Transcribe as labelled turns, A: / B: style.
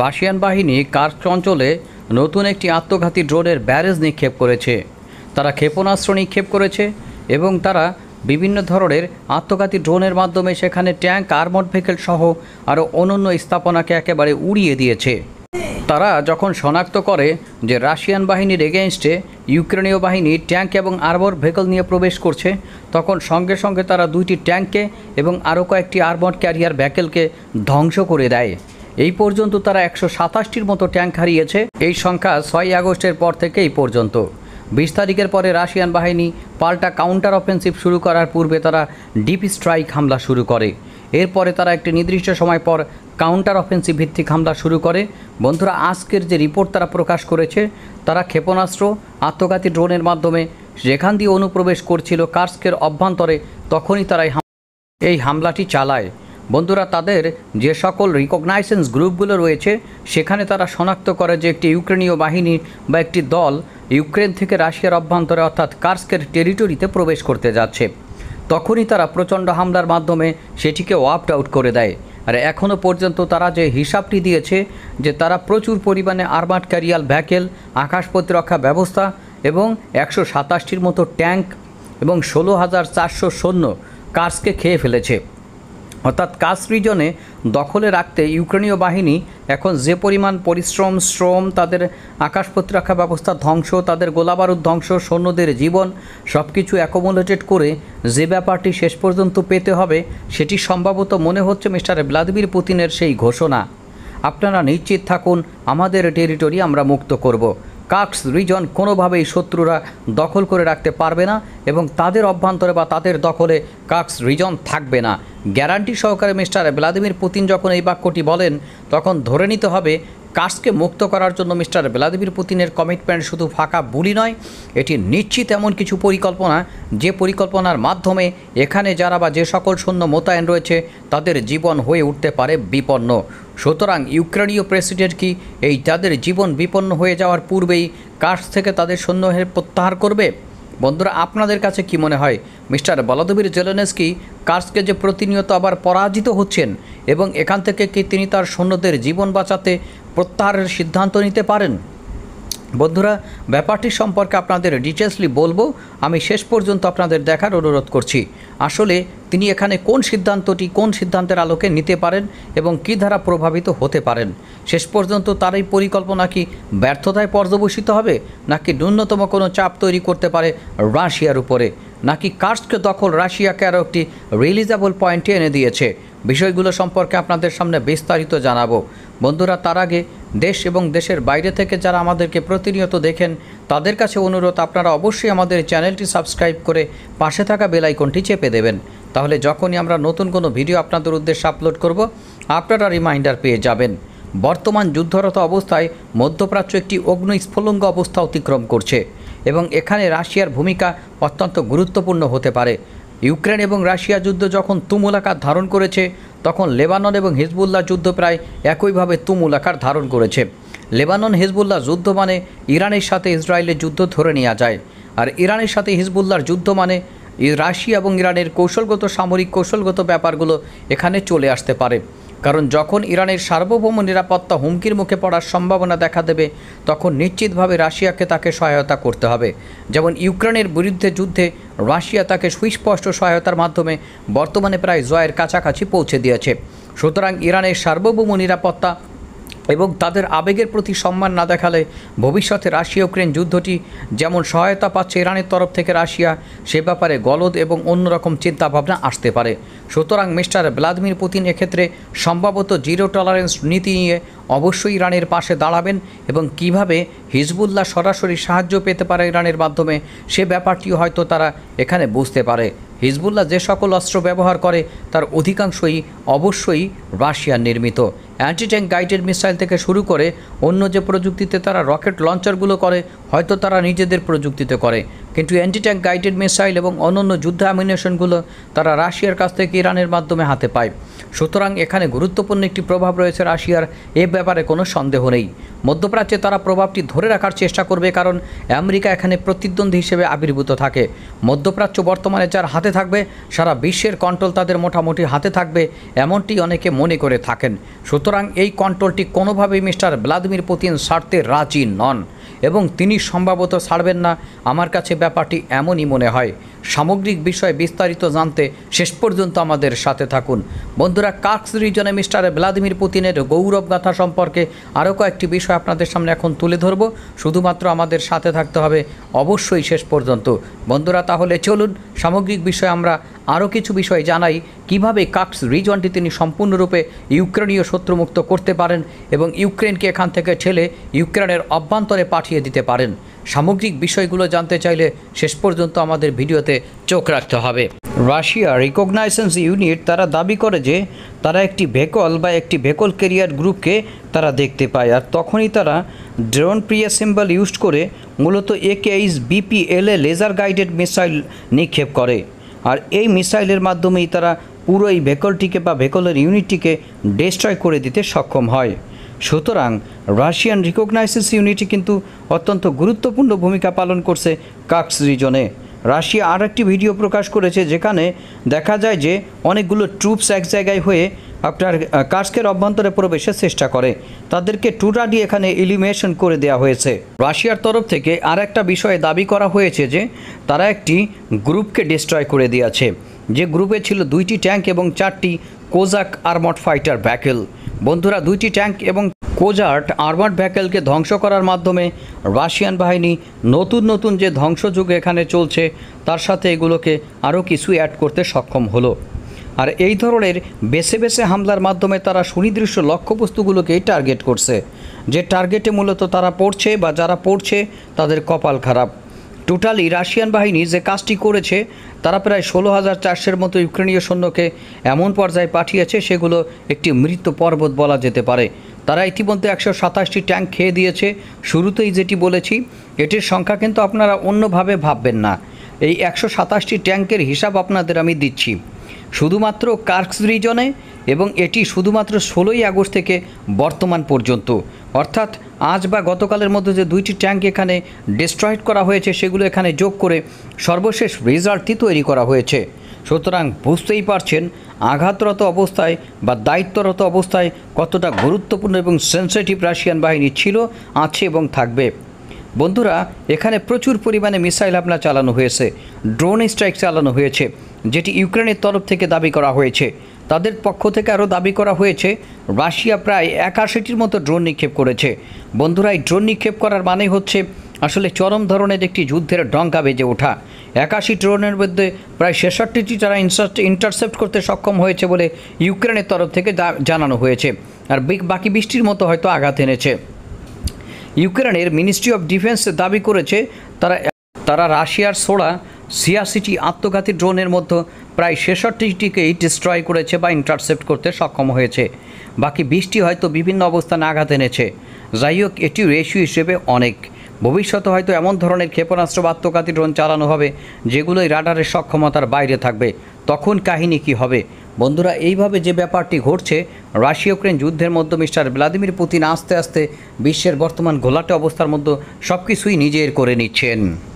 A: Russian বাহিনী কার্চ অঞ্চলে নতুন একটি আত্মঘাতী ড্রোনের ব্যারেজ নিক্ষেপ করেছে তারা ক্ষেপণাস্ত্র নিক্ষেপ করেছে এবং তারা বিভিন্ন ধরনের আত্মঘাতী ড্রোনের মাধ্যমে সেখানে ট্যাঙ্ক আর্মড ভেহিকেল সহ আরও অনন্য স্থাপনাকে একেবারে উড়িয়ে দিয়েছে তারা যখন শনাক্ত করে যে রাশিয়ান বাহিনীর এগেনস্টে ইউক্রেনীয় বাহিনী ট্যাঙ্ক এবং আর্মড ভেহিকল নিয়ে প্রবেশ করছে তখন সঙ্গে সঙ্গে তারা দুইটি ট্যাঙ্ককে এবং আরও কয়েকটি আর্মড ক্যারিয়ার ভেহিকেলকে ধ্বংস করে দেয় এই পর্যন্ত তারা একশো সাতাশটির মতো ট্যাঙ্ক হারিয়েছে এই সংখ্যা ছয় আগস্টের পর থেকে এই পর্যন্ত বিশ তারিখের পরে রাশিয়ান বাহিনী পাল্টা কাউন্টার অফেন্সিভ শুরু করার পূর্বে তারা ডিপ স্ট্রাইক হামলা শুরু করে এরপরে তারা একটি নির্দিষ্ট সময় পর কাউন্টার অফেন্সিভ ভিত্তিক হামলা শুরু করে বন্ধুরা আজকের যে রিপোর্ট তারা প্রকাশ করেছে তারা ক্ষেপণাস্ত্র আত্মঘাতী ড্রোনের মাধ্যমে যেখান দিয়ে অনুপ্রবেশ করছিল কার্সকের অভ্যন্তরে তখনই তারা এই হামলাটি চালায় বন্ধুরা তাদের যে সকল রিকগনাইসেন্স গ্রুপগুলো রয়েছে সেখানে তারা শনাক্ত করে যে একটি ইউক্রেনীয় বাহিনী বা একটি দল ইউক্রেন থেকে রাশিয়ার অভ্যন্তরে অর্থাৎ কার্সকের টেরিটরিতে প্রবেশ করতে যাচ্ছে তখনই তারা প্রচণ্ড হামলার মাধ্যমে সেটিকে ওয়াপড আউট করে দেয় আর এখনও পর্যন্ত তারা যে হিসাবটি দিয়েছে যে তারা প্রচুর পরিমাণে আর্মার্ড ক্যারিয়াল ভ্যাকেল আকাশ প্রতিরক্ষা ব্যবস্থা এবং একশো সাতাশটির মতো ট্যাঙ্ক এবং ষোলো হাজার চারশো সৈন্য কার্সকে খেয়ে ফেলেছে অর্থাৎ কাজ সৃজনে দখলে রাখতে ইউক্রেনীয় বাহিনী এখন যে পরিমাণ পরিশ্রম শ্রম তাদের আকাশ প্রতিরক্ষা ব্যবস্থা ধ্বংস তাদের গোলাবারুদ ধ্বংস সৈন্যদের জীবন সব কিছু অ্যাকোমোলেটেড করে যে ব্যাপারটি শেষ পর্যন্ত পেতে হবে সেটি সম্ভবত মনে হচ্ছে মিস্টার ভ্লাদিমির পুতিনের সেই ঘোষণা আপনারা নিশ্চিত থাকুন আমাদের টেরিটরি আমরা মুক্ত করব কাক্স রিজন কোনোভাবেই শত্রুরা দখল করে রাখতে পারবে না এবং তাদের অভ্যন্তরে বা তাদের দখলে কাক্স রিজন থাকবে না গ্যারান্টি সহকারে মিস্টার ভ্লাদিমির পুতিন যখন এই বাক্যটি বলেন তখন ধরে নিতে হবে কার্সকে মুক্ত করার জন্য মিস্টার ভ্লাদিমির পুতিনের কমিটমেন্ট শুধু ফাঁকা বুলি নয় এটি নিশ্চিত এমন কিছু পরিকল্পনা যে পরিকল্পনার মাধ্যমে এখানে যারা বা যে সকল সৈন্য মোতায়েন রয়েছে তাদের জীবন হয়ে উঠতে পারে বিপন্ন সুতরাং ইউক্রেনীয় প্রেসিডেন্ট কি এই তাদের জীবন বিপন্ন হয়ে যাওয়ার পূর্বেই কার্স থেকে তাদের সৈন্য প্রত্যাহার করবে বন্ধুরা আপনাদের কাছে কি মনে হয় মিস্টার বলাদবীর জেলেনেস্কি কার্সকে যে প্রতিনিয়ত আবার পরাজিত হচ্ছেন এবং এখান থেকে কি তিনি তার সৈন্যদের জীবন বাঁচাতে প্রত্যাহারের সিদ্ধান্ত নিতে পারেন বন্ধুরা ব্যাপারটি সম্পর্কে আপনাদের ডিটেলসলি বলবো আমি শেষ পর্যন্ত আপনাদের দেখার অনুরোধ করছি আসলে তিনি এখানে কোন সিদ্ধান্তটি কোন সিদ্ধান্তের আলোকে নিতে পারেন এবং কী দ্বারা প্রভাবিত হতে পারেন শেষ পর্যন্ত তার এই পরিকল্পনা কি ব্যর্থতায় পর্যবসিত হবে নাকি ন্যূনতম কোনো চাপ তৈরি করতে পারে রাশিয়ার উপরে নাকি কার্সকে দখল রাশিয়াকে আরও একটি রিলিজেবল পয়েন্টে এনে দিয়েছে বিষয়গুলো সম্পর্কে আপনাদের সামনে বিস্তারিত জানাবো বন্ধুরা তার আগে দেশ এবং দেশের বাইরে থেকে যারা আমাদেরকে প্রতিনিয়ত দেখেন তাদের কাছে অনুরোধ আপনারা অবশ্যই আমাদের চ্যানেলটি সাবস্ক্রাইব করে পাশে থাকা বেলাইকনটি চেপে দেবেন তাহলে যখনই আমরা নতুন কোনো ভিডিও আপনাদের উদ্দেশ্যে আপলোড করব আপনারা রিমাইন্ডার পেয়ে যাবেন বর্তমান যুদ্ধরত অবস্থায় মধ্যপ্রাচ্য একটি অগ্নিস্ফুলঙ্গ অবস্থা অতিক্রম করছে এবং এখানে রাশিয়ার ভূমিকা অত্যন্ত গুরুত্বপূর্ণ হতে পারে ইউক্রেন এবং রাশিয়া যুদ্ধ যখন তুমুলাকার ধারণ করেছে তখন লেবানন এবং হিজবুল্লাহ যুদ্ধ প্রায় একইভাবে তুমুল আকার ধারণ করেছে লেবানন হিজবুল্লাহ যুদ্ধ মানে ইরানের সাথে ইসরায়েলের যুদ্ধ ধরে নেওয়া যায় আর ইরানের সাথে হিজবুল্লাহর যুদ্ধ মানে রাশিয়া এবং ইরানের কৌশলগত সামরিক কৌশলগত ব্যাপারগুলো এখানে চলে আসতে পারে কারণ যখন ইরানের সার্বভৌম নিরাপত্তা হুমকির মুখে পড়ার সম্ভাবনা দেখা দেবে তখন নিশ্চিতভাবে রাশিয়াকে তাকে সহায়তা করতে হবে যেমন ইউক্রেনের বিরুদ্ধে যুদ্ধে রাশিয়া তাকে সুস্পষ্ট সহায়তার মাধ্যমে বর্তমানে প্রায় জয়ের কাছাকাছি পৌঁছে দিয়েছে সুতরাং ইরানের সার্বভৌম নিরাপত্তা এবং তাদের আবেগের প্রতি সম্মান না দেখালে ভবিষ্যতে রাশিয়া ইউক্রেন যুদ্ধটি যেমন সহায়তা পাচ্ছে ইরানের তরফ থেকে রাশিয়া সে ব্যাপারে গলদ এবং অন্যরকম চিন্তাভাবনা আসতে পারে সুতরাং মিস্টার ভ্লাদিমির পুতিন এক্ষেত্রে সম্ভবত জিরো টলারেন্স নীতি নিয়ে অবশ্যই ইরানের পাশে দাঁড়াবেন এবং কিভাবে হিজবুল্লাহ সরাসরি সাহায্য পেতে পারে ইরানের মাধ্যমে সে ব্যাপারটিও হয়তো তারা এখানে বুঝতে পারে হিজবুল্লাহ যে সকল অস্ত্র ব্যবহার করে তার অধিকাংশই অবশ্যই রাশিয়া নির্মিত অ্যান্টি ট্যাঙ্ক গাইডেড মিসাইল থেকে শুরু করে অন্য যে প্রযুক্তিতে তারা রকেট লঞ্চারগুলো করে হয়তো তারা নিজেদের প্রযুক্তিতে করে কিন্তু অ্যান্টি ট্যাঙ্ক গাইডেড মিসাইল এবং অন্যান্য যুদ্ধ অ্যামিনেশনগুলো তারা রাশিয়ার কাছ থেকে ইরানের মাধ্যমে হাতে পায় সুতরাং এখানে গুরুত্বপূর্ণ একটি প্রভাব রয়েছে রাশিয়ার এ ব্যাপারে কোনো সন্দেহ নেই মধ্যপ্রাচ্যে তারা প্রভাবটি ধরে রাখার চেষ্টা করবে কারণ আমেরিকা এখানে প্রতিদ্বন্দ্বী হিসেবে আবির্ভূত থাকে মধ্যপ্রাচ্য বর্তমানে যার হাতে থাকবে সারা বিশ্বের কন্ট্রোল তাদের মোটামুটি হাতে থাকবে এমনটি অনেকে মনে করে থাকেন সুতরাং এই কন্ট্রোলটি কোনোভাবেই মিস্টার ভ্লাদিমির পুতিন স্বার্থে রাজি নন এবং তিনি সম্ভবত ছাড়বেন না আমার কাছে ব্যাপারটি এমনই মনে হয় সামগ্রিক বিষয়ে বিস্তারিত জানতে শেষ পর্যন্ত আমাদের সাথে থাকুন বন্ধুরা কার্কস রিজনে মিস্টার ভ্লাদিমির পুতিনের গৌরবগাথা সম্পর্কে আরও কয়েকটি বিষয় আপনাদের সামনে এখন তুলে ধরব শুধুমাত্র আমাদের সাথে থাকতে হবে অবশ্যই শেষ পর্যন্ত বন্ধুরা তাহলে চলুন সামগ্রিক বিষয়ে আমরা আরও কিছু বিষয় জানাই কিভাবে কাক্স রিজনটি তিনি সম্পূর্ণরূপে ইউক্রেনীয় শত্রুমুক্ত করতে পারেন এবং ইউক্রেনকে এখান থেকে ছেলে ইউক্রেনের অভ্যন্তরে পাঠিয়ে দিতে পারেন সামগ্রিক বিষয়গুলো জানতে চাইলে শেষ পর্যন্ত আমাদের ভিডিওতে চোখ রাখতে হবে রাশিয়া রিকগনাইসেন্স ইউনিট তারা দাবি করে যে তারা একটি ভেকল বা একটি ভেকল কেরিয়ার গ্রুপকে তারা দেখতে পায় আর তখনই তারা ড্রোন প্রিয়া সিম্বল ইউজ করে মূলত AKH BPLA laser guided missile নিক্ষেপ করে আর এই মিসাইলের মাধ্যমেই তারা পুরো এই ভেকলটিকে বা ভেকলের ইউনিটটিকে ডিস্ট্রয় করে দিতে সক্ষম হয় সুতরাং রাশিয়ান রিকগনাইসিস ইউনিটি কিন্তু অত্যন্ত গুরুত্বপূর্ণ ভূমিকা পালন করছে কাক্স রিজনে রাশিয়া আর একটি ভিডিও প্রকাশ করেছে যেখানে দেখা যায় যে অনেকগুলো ট্রুপস এক জায়গায় হয়ে আপনার কার্সকের অভ্যন্তরে প্রবেশের চেষ্টা করে তাদেরকে টুটাডি এখানে এলিমিনেশন করে দেওয়া হয়েছে রাশিয়ার তরফ থেকে আর একটা বিষয়ে দাবি করা হয়েছে যে তারা একটি গ্রুপকে ডিস্ট্রয় করে দিয়েছে যে গ্রুপে ছিল দুইটি ট্যাঙ্ক এবং চারটি কোজাক আর্মড ফাইটার ব্যাকেল বন্ধুরা দুইটি ট্যাঙ্ক এবং কোজার্ট আর্মার্ড ভ্যাকেলকে ধ্বংস করার মাধ্যমে রাশিয়ান বাহিনী নতুন নতুন যে ধ্বংসযুগ এখানে চলছে তার সাথে এগুলোকে আরও কিছু অ্যাড করতে সক্ষম হলো আর এই ধরনের বেছে বেছে হামলার মাধ্যমে তারা সুনির্দিষ্ট লক্ষ্যবস্তুগুলোকেই টার্গেট করছে যে টার্গেটে মূলত তারা পড়ছে বা যারা পড়ছে তাদের কপাল খারাপ টোটালি রাশিয়ান বাহিনী যে কাজটি করেছে তারা প্রায় ষোলো হাজার চারশোর মতো ইউক্রেনীয় সৈন্যকে এমন পর্যায়ে পাঠিয়েছে সেগুলো একটি মৃত্য পর্বত বলা যেতে পারে তারা ইতিমধ্যে একশো সাতাশটি ট্যাঙ্ক খেয়ে দিয়েছে শুরুতেই যেটি বলেছি এটির সংখ্যা কিন্তু আপনারা অন্যভাবে ভাববেন না এই একশো সাতাশটি ট্যাঙ্কের হিসাব আপনাদের আমি দিচ্ছি শুধুমাত্র কার্কস রিজনে এবং এটি শুধুমাত্র ষোলোই আগস্ট থেকে বর্তমান পর্যন্ত অর্থাৎ আজ বা গতকালের মধ্যে যে দুইটি ট্যাঙ্ক এখানে ডিস্ট্রয়েড করা হয়েছে সেগুলো এখানে যোগ করে সর্বশেষ রেজাল্টটি তৈরি করা হয়েছে সুতরাং বুঝতেই পারছেন আঘাতরত অবস্থায় বা দায়িত্বরত অবস্থায় কতটা গুরুত্বপূর্ণ এবং সেন্সিটিভ রাশিয়ান বাহিনী ছিল আছে এবং থাকবে বন্ধুরা এখানে প্রচুর পরিমাণে মিসাইল হামলা চালানো হয়েছে ড্রোন স্ট্রাইক চালানো হয়েছে যেটি ইউক্রেনের তরফ থেকে দাবি করা হয়েছে তাদের পক্ষ থেকে আরও দাবি করা হয়েছে রাশিয়া প্রায় একাশিটির মতো ড্রোন নিক্ষেপ করেছে বন্ধুরা এই ড্রোন নিক্ষেপ করার মানে হচ্ছে আসলে চরম ধরনের একটি যুদ্ধের ডঙ্কা বেজে ওঠা একাশি ড্রোনের মধ্যে প্রায় ছেষট্টিটি তারা ইন্টারসেপ্ট করতে সক্ষম হয়েছে বলে ইউক্রেনের তরফ থেকে জানানো হয়েছে আর বাকি বৃষ্টির মতো হয়তো আঘাত এনেছে ইউক্রেনের মিনিস্ট্রি অফ ডিফেন্স দাবি করেছে তারা তারা রাশিয়ার সোড়া সিয়াসিটি আত্মঘাতী ড্রোনের মধ্যে প্রায় ছেষট্টিটিকেই ডিস্ট্রয় করেছে বা ইন্টারসেপ্ট করতে সক্ষম হয়েছে বাকি বৃষ্টি হয়তো বিভিন্ন অবস্থানে আঘাত এনেছে যাই হোক এটি রেশিও হিসেবে অনেক ভবিষ্যতে হয়তো এমন ধরনের ক্ষেপণাস্ত্র বা আত্মঘাতী ড্রোন চালানো হবে যেগুলোই রাডারের সক্ষমতার বাইরে থাকবে তখন কাহিনী কি হবে বন্ধুরা এইভাবে যে ব্যাপারটি ঘটছে রাশিয়া ইউক্রেন যুদ্ধের মধ্যে মিস্টার ভ্লাদিমির পুতিন আস্তে আস্তে বিশ্বের বর্তমান ঘোলাটে অবস্থার মধ্যে সব কিছুই নিজের করে নিচ্ছেন